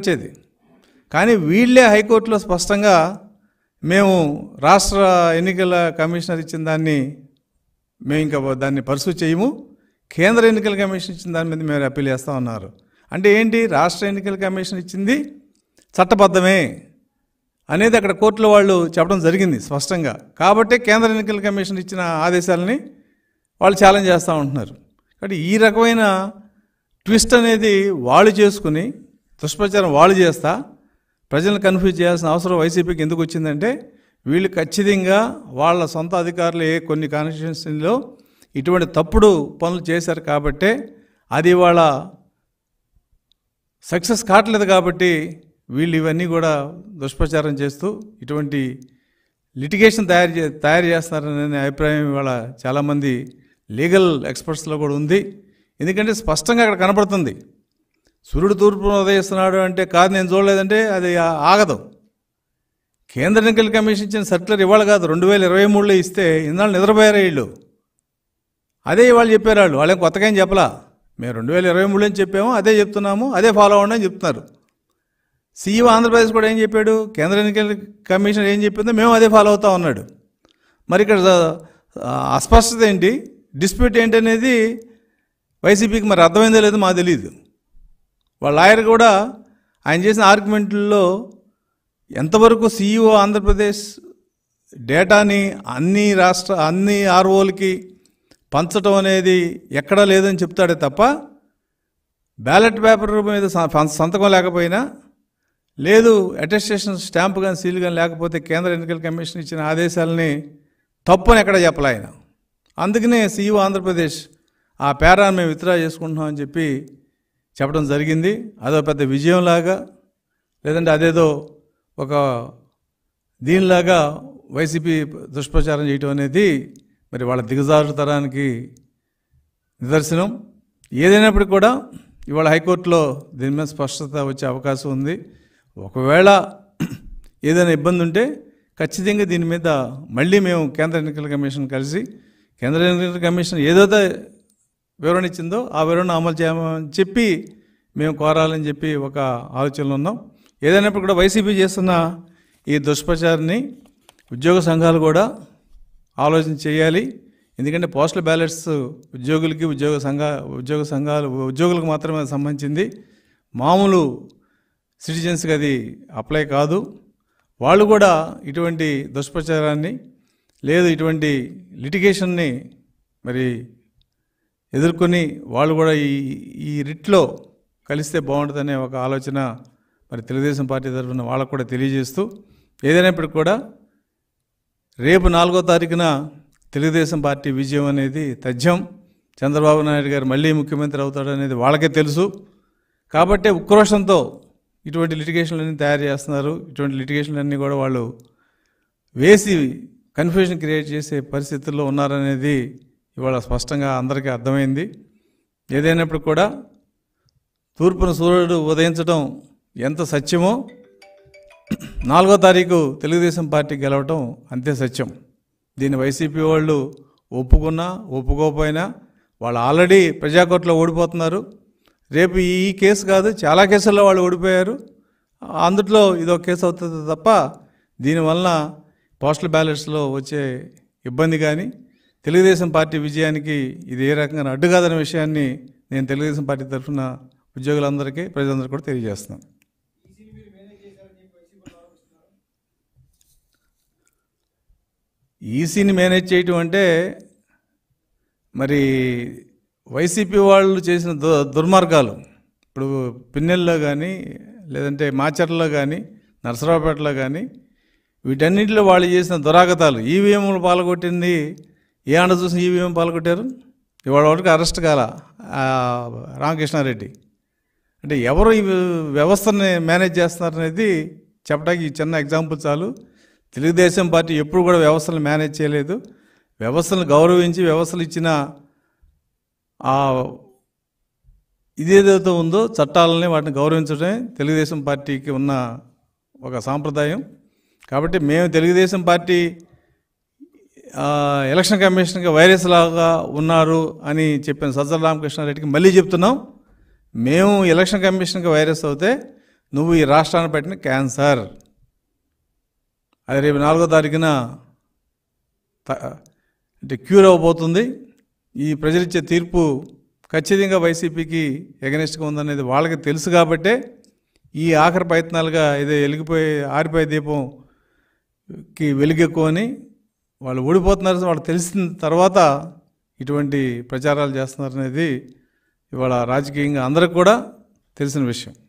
వచ్చేది కానీ వీళ్ళే హైకోర్టులో స్పష్టంగా మేము రాష్ట్ర ఎన్నికల కమిషనర్ ఇచ్చిన దాన్ని మేము ఇంకా దాన్ని పర్సూ చేయము కేంద్ర ఎన్నికల కమిషన్ ఇచ్చిన దాని మీద మేము అప్పీల్ చేస్తూ ఉన్నారు అంటే ఏంటి రాష్ట్ర ఎన్నికల కమిషన్ ఇచ్చింది చట్టబద్ధమే అనేది అక్కడ కోర్టులో వాళ్ళు చెప్పడం జరిగింది స్పష్టంగా కాబట్టి కేంద్ర ఎన్నికల కమిషన్ ఇచ్చిన ఆదేశాలని వాళ్ళు ఛాలెంజ్ చేస్తూ ఉంటున్నారు కాబట్టి ఈ రకమైన ట్విస్ట్ అనేది వాళ్ళు చేసుకుని దుష్ప్రచారం వాళ్ళు చేస్తా ప్రజలను కన్ఫ్యూజ్ చేయాల్సిన అవసరం వైసీపీకి ఎందుకు వచ్చిందంటే వీళ్ళు ఖచ్చితంగా వాళ్ళ సొంత అధికారులు ఏ కొన్ని కాన్స్టిట్యున్సీలో ఇటువంటి తప్పుడు పనులు చేశారు కాబట్టే అది వాళ్ళ సక్సెస్ కావట్లేదు కాబట్టి వీళ్ళు ఇవన్నీ కూడా దుష్ప్రచారం చేస్తూ ఇటువంటి లిటిగేషన్ తయారు చే తయారు చేస్తున్నారనే అభిప్రాయం ఇవాళ చాలామంది లీగల్ ఎక్స్పర్ట్స్లో కూడా ఉంది ఎందుకంటే స్పష్టంగా అక్కడ కనబడుతుంది సూర్యుడు తూర్పు ఉదయిస్తున్నాడు అంటే కాదు నేను చూడలేదంటే అది ఆగదు కేంద్ర ఎన్నికల కమిషన్ ఇచ్చిన సర్క్యులర్ ఇవాళ కాదు రెండు వేల ఇరవై మూడులో ఇస్తే ఇన్నాళ్ళు నిద్రపోయారు వీళ్ళు అదే ఇవాళ చెప్పారు వాళ్ళు వాళ్ళేం కొత్తగా ఏం చెప్పలా మేము రెండు వేల ఇరవై మూడులో చెప్పాము అదే చెప్తున్నాము అదే ఫాలో అవ్వండి అని చెప్తున్నారు సీఈఓ ఆంధ్రప్రదేశ్ కూడా ఏం చెప్పాడు కేంద్ర ఎన్నికల కమిషన్ ఏం చెప్పిందో మేము అదే ఫాలో అవుతా ఉన్నాడు మరి ఇక్కడ అస్పష్టత ఏంటి డిస్ప్యూట్ ఏంటనేది వైసీపీకి మరి అర్థమైందో లేదో మాకు తెలియదు వాళ్ళ లాయర్ కూడా ఆయన చేసిన ఆర్గ్యుమెంట్లో ఎంతవరకు సీఈఓ ఆంధ్రప్రదేశ్ డేటాని అన్ని రాష్ట్ర అన్ని ఆర్ఓలకి పంచడం అనేది ఎక్కడా లేదని చెప్తాడే తప్ప బ్యాలెట్ పేపర్ మీద సంతకం లేకపోయినా లేదు అటెస్టేషన్ స్టాంప్ కానీ సీల్ కానీ లేకపోతే కేంద్ర ఎన్నికల కమిషన్ ఇచ్చిన ఆదేశాలని తప్పు అని ఎక్కడ చెప్పలే ఆయన అందుకనే సీఈఓ ఆంధ్రప్రదేశ్ ఆ పేరాన్ని మేము విత్డ్రా చేసుకుంటున్నామని చెప్పి చెప్పడం జరిగింది అదో పెద్ద విజయంలాగా లేదంటే అదేదో ఒక దీనిలాగా వైసీపీ దుష్ప్రచారం చేయటం అనేది మరి వాళ్ళ దిగజారుతరానికి నిదర్శనం ఏదైనప్పటికీ కూడా ఇవాళ హైకోర్టులో దీని మీద స్పష్టత వచ్చే అవకాశం ఉంది ఒకవేళ ఏదైనా ఇబ్బంది ఉంటే ఖచ్చితంగా దీని మీద మళ్ళీ మేము కేంద్ర ఎన్నికల కమిషన్ కలిసి కేంద్ర ఎన్నికల కమిషన్ ఏదైతే వివరణ ఇచ్చిందో ఆ వివరణ అమలు చేయమని చెప్పి మేము కోరాలని చెప్పి ఒక ఆలోచనలో ఉన్నాం ఏదైనప్పుడు కూడా వైసీపీ చేస్తున్న ఈ దుష్ప్రచారాన్ని ఉద్యోగ సంఘాలు కూడా ఆలోచన చేయాలి ఎందుకంటే పోస్టల్ బ్యాలెట్స్ ఉద్యోగులకి ఉద్యోగ సంఘ ఉద్యోగ సంఘాలు ఉద్యోగులకు మాత్రమే సంబంధించింది మామూలు సిటిజన్స్కి అది అప్లై కాదు వాళ్ళు కూడా ఇటువంటి దుష్ప్రచారాన్ని లేదు ఇటువంటి లిటిగేషన్ని మరి ఎదుర్కొని వాళ్ళు కూడా ఈ ఈ రిట్లో కలిస్తే బాగుంటుందనే ఒక ఆలోచన మరి తెలుగుదేశం పార్టీ తరఫున వాళ్ళకు కూడా తెలియజేస్తూ ఏదైనప్పటికీ కూడా రేపు నాలుగో తారీఖున తెలుగుదేశం పార్టీ విజయం అనేది తథ్యం చంద్రబాబు నాయుడు గారు మళ్ళీ ముఖ్యమంత్రి అవుతాడనేది వాళ్ళకే తెలుసు కాబట్టే ఉక్రోషంతో ఇటువంటి లిటిగేషన్లన్నీ తయారు చేస్తున్నారు ఇటువంటి లిటిగేషన్లన్నీ కూడా వాళ్ళు వేసి కన్ఫ్యూజన్ క్రియేట్ చేసే పరిస్థితుల్లో ఉన్నారనేది ఇవాళ స్పష్టంగా అందరికీ అర్థమైంది ఏదైనప్పుడు కూడా తూర్పున సూర్యుడు ఉదయించడం ఎంత సత్యమో నాలుగో తారీఖు తెలుగుదేశం పార్టీ గెలవటం అంతే సత్యం దీన్ని వైసీపీ వాళ్ళు ఒప్పుకున్నా ఒప్పుకోకపోయినా వాళ్ళు ఆల్రెడీ ప్రజాకోర్టులో ఓడిపోతున్నారు రేపు ఈ కేసు కాదు చాలా కేసుల్లో వాళ్ళు ఓడిపోయారు అందుట్లో ఇదో కేసు అవుతుంది తప్ప దీనివల్ల పోస్టల్ బ్యాలెట్స్లో వచ్చే ఇబ్బంది కానీ తెలుగుదేశం పార్టీ విజయానికి ఇది ఏ రకంగా అడ్డుకాదనే విషయాన్ని నేను తెలుగుదేశం పార్టీ తరఫున ఉద్యోగులందరికీ ప్రజలందరికీ కూడా తెలియజేస్తున్నాం ఈసీని మేనేజ్ చేయటం అంటే మరి వైసీపీ వాళ్ళు చేసిన దుర్మార్గాలు ఇప్పుడు పిన్నెల్లో కానీ లేదంటే మాచర్లో కానీ నరసరావుపేటలో కానీ వీటన్నిటిలో వాళ్ళు చేసిన దురాగతాలు ఈవీఎంలు పాల్గొట్టింది ఏ అండ చూసిన ఈవీఎం పాల్గొట్టారు ఇవాళ వరకు అరెస్ట్ కాల రామకృష్ణారెడ్డి అంటే ఎవరు ఈ వ్యవస్థని మేనేజ్ చేస్తున్నారనేది చెప్పడానికి ఈ చిన్న ఎగ్జాంపుల్ చాలు తెలుగుదేశం పార్టీ ఎప్పుడు కూడా వ్యవస్థలను మేనేజ్ చేయలేదు వ్యవస్థను గౌరవించి వ్యవస్థలు ఇచ్చిన ఆ ఇదేదైతే ఉందో చట్టాలని వాటిని గౌరవించడమే తెలుగుదేశం పార్టీకి ఉన్న ఒక సాంప్రదాయం కాబట్టి మేము తెలుగుదేశం పార్టీ ఎలక్షన్ కమిషన్గా వైరస్ లాగా ఉన్నారు అని చెప్పిన సజ్జల రామకృష్ణారెడ్డికి మళ్ళీ చెప్తున్నాం మేము ఎలక్షన్ కమిషన్గా వైరస్ అవుతే నువ్వు ఈ రాష్ట్రాన్ని పెట్టిన క్యాన్సర్ అది రేపు నాలుగో తారీఖున అంటే క్యూర్ అవ్వబోతుంది ఈ ప్రజలిచ్చే తీర్పు ఖచ్చితంగా వైసీపీకి ఎగనిస్ట్గా ఉందనేది వాళ్ళకి తెలుసు కాబట్టే ఈ ఆఖరి ప్రయత్నాలుగా ఏదో వెలిగిపోయి ఆరిపోయే దీపంకి వెలుగెక్కువని వాళ్ళు ఓడిపోతున్నారని వాళ్ళు తెలిసిన తర్వాత ఇటువంటి ప్రచారాలు చేస్తున్నారనేది ఇవాళ రాజకీయంగా అందరికి కూడా తెలిసిన విషయం